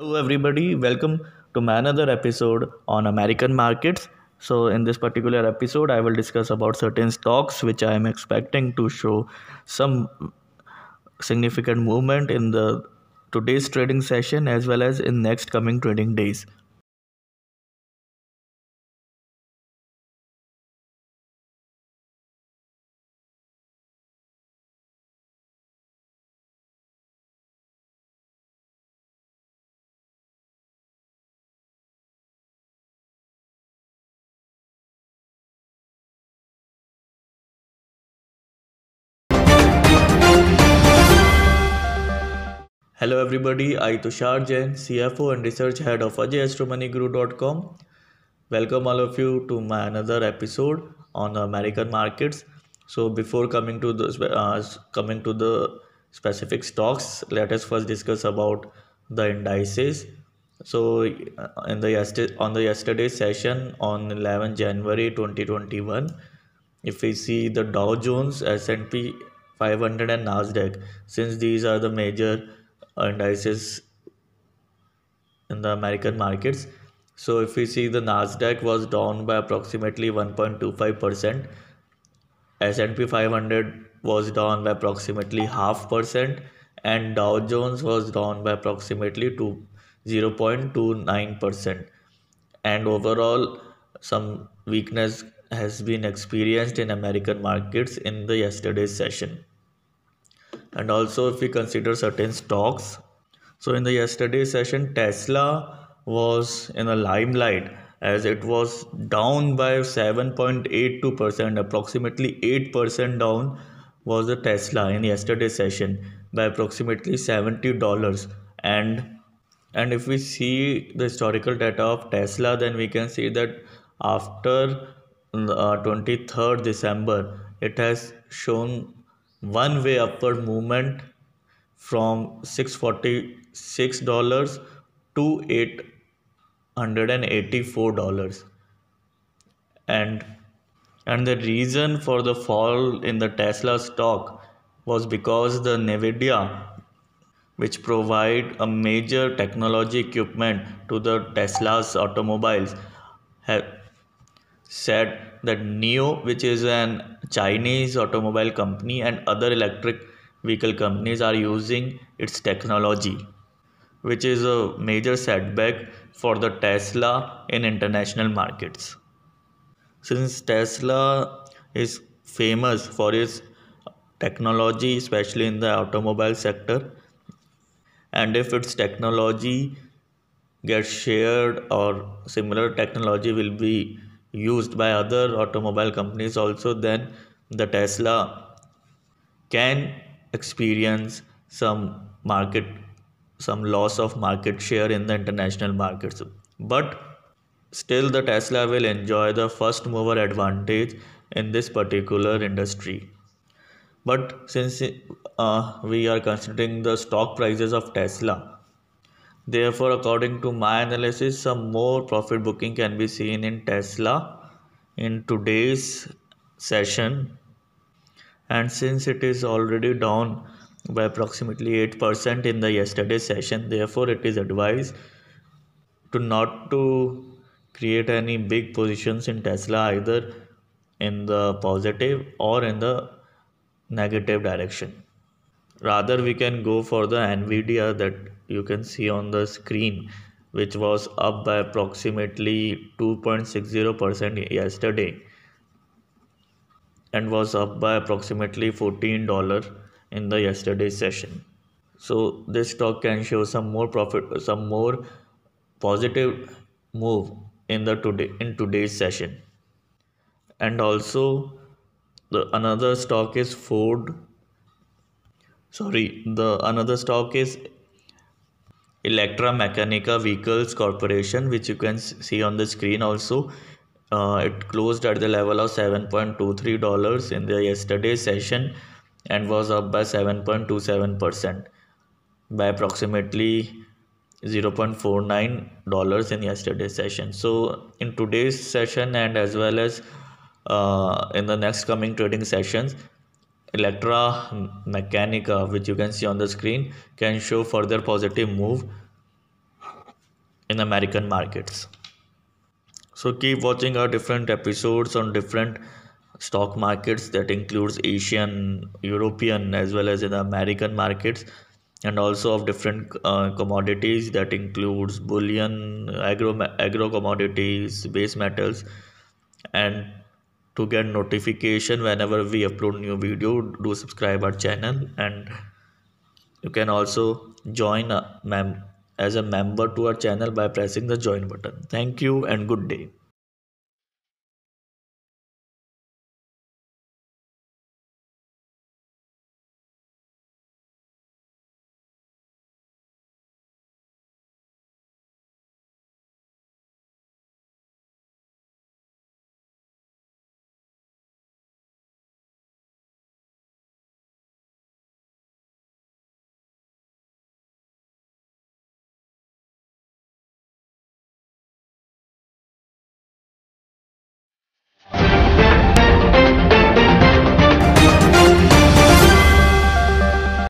Hello, everybody. Welcome to another episode on American markets. So, in this particular episode, I will discuss about certain stocks which I am expecting to show some significant movement in the today's trading session as well as in next coming trading days. Hello everybody, I Tushar Jain, CFO and Research Head of AjayAstromoneyGuru.com. Welcome all of you to my another episode on American markets. So before coming to the uh, coming to the specific stocks, let us first discuss about the indices. So uh, in the yesterday on the yesterday session on 11 January 2021, if we see the Dow Jones, S&P 500 and Nasdaq, since these are the major indices in the American markets. So if we see the Nasdaq was down by approximately 1.25%, S&P 500 was down by approximately half percent and Dow Jones was down by approximately to 0.29% and overall some weakness has been experienced in American markets in the yesterday's session and also if we consider certain stocks so in the yesterday session tesla was in a limelight as it was down by 7.82% approximately 8% down was the tesla in yesterday session by approximately 70 dollars and and if we see the historical data of tesla then we can see that after uh, 23rd december it has shown one way upward movement from $646 to $884 and and the reason for the fall in the Tesla stock was because the Nvidia which provide a major technology equipment to the Tesla's automobiles have said that NIO, which is an Chinese automobile company, and other electric vehicle companies are using its technology, which is a major setback for the Tesla in international markets. Since Tesla is famous for its technology, especially in the automobile sector, and if its technology gets shared or similar technology will be used by other automobile companies also then the tesla can experience some market some loss of market share in the international markets but still the tesla will enjoy the first mover advantage in this particular industry but since uh, we are considering the stock prices of tesla Therefore, according to my analysis, some more profit booking can be seen in Tesla in today's session. And since it is already down by approximately 8% in the yesterday session, therefore it is advised to not to create any big positions in Tesla either in the positive or in the negative direction rather we can go for the nvidia that you can see on the screen which was up by approximately 2.60% yesterday and was up by approximately $14 in the yesterday session so this stock can show some more profit some more positive move in the today in today's session and also the another stock is ford sorry the another stock is Electra Mechanica Vehicles Corporation which you can see on the screen also uh, it closed at the level of 7.23 dollars in the yesterday session and was up by 7.27 percent by approximately 0.49 dollars in yesterday's session so in today's session and as well as uh, in the next coming trading sessions Electra Mechanica, which you can see on the screen, can show further positive move in American markets. So keep watching our different episodes on different stock markets that includes Asian, European as well as in the American markets and also of different uh, commodities that includes bullion, agro, agro commodities, base metals and to get notification whenever we upload new video do subscribe our channel and you can also join a mem as a member to our channel by pressing the join button thank you and good day